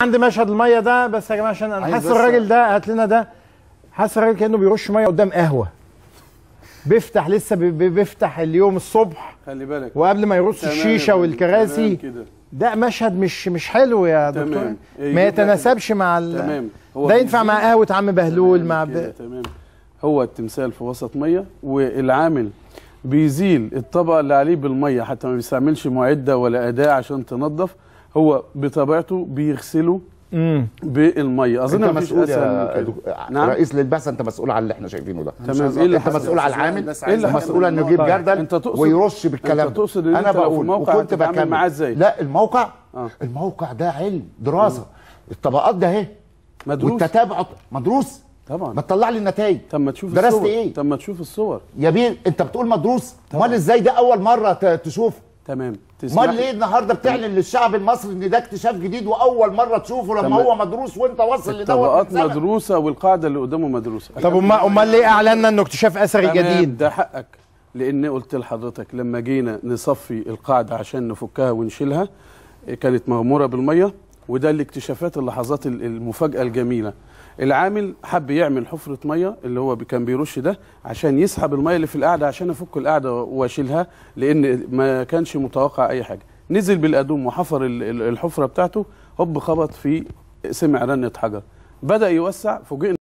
عندي مشهد الميه ده بس يا جماعه عشان انا حاسس الراجل ده هات لنا ده حاسس الراجل كانه بيرش ميه قدام قهوه بيفتح لسه بيفتح اليوم الصبح خلي بالك وقبل ما يرص الشيشه والكراسي ده مشهد مش مش حلو يا دكتور تمام. إيه، ما يتناسبش مع ال... تمام هو ده ينفع مع قهوه عم بهلول مع ب... تمام هو التمثال في وسط ميه والعامل بيزيل الطبقه اللي عليه بالميه حتى ما بيستعملش معده ولا اداه عشان تنظف هو بطبيعته بيغسله امم بالميه اظن انت مسؤول يا آه، نعم؟ رئيس للبعثه انت مسؤول على اللي احنا شايفينه ده تمام إيه انت مسؤول على العامل إيه اللي مسؤول انه يجيب طيب، جردل انت تقصد ويرش بالكلام انت تقصد انا بقول وكنت بتعامل معاه ازاي لا الموقع آه. الموقع ده علم دراسه مم. الطبقات ده اهي مدروس والتتابع مدروس طبعا ما تطلع لي النتائج طب ما تشوف درست الصور. ايه طب ما تشوف الصور يا بيه انت بتقول مدروس امال ازاي ده اول مره تشوف تمام امال ليه ايه النهارده بتعلن للشعب المصري ان ده اكتشاف جديد واول مره تشوفه لما تمام. هو مدروس وانت واصل لدوت مدروسه والقاعده اللي قدامه مدروسه طب امال ليه اعلنا انه اكتشاف اثري جديد ده حقك لان قلت لحضرتك لما جينا نصفي القاعده عشان نفكها ونشيلها كانت مغموره بالميه وده الاكتشافات اللحظات المفاجاه الجميله العامل حب يعمل حفره ميه اللي هو كان بيرش ده عشان يسحب الميه اللي في القعده عشان افك القعده واشيلها لان ما كانش متوقع اي حاجه نزل بالقدوم وحفر الحفره بتاعته هوب خبط في سمع رنه حجر بدا يوسع فوجئنا